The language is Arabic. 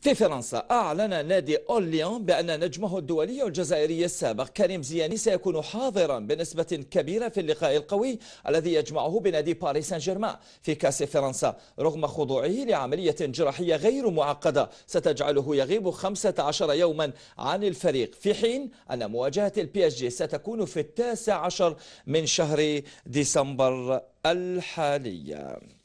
في فرنسا أعلن نادي أوليان بأن نجمه الدولي الجزائري السابق كريم زياني سيكون حاضرا بنسبة كبيرة في اللقاء القوي الذي يجمعه بنادي باريس سان جيرمان في كأس فرنسا رغم خضوعه لعملية جراحية غير معقدة ستجعله يغيب 15 يوما عن الفريق في حين أن مواجهة البي اس جي ستكون في التاسع عشر من شهر ديسمبر الحالي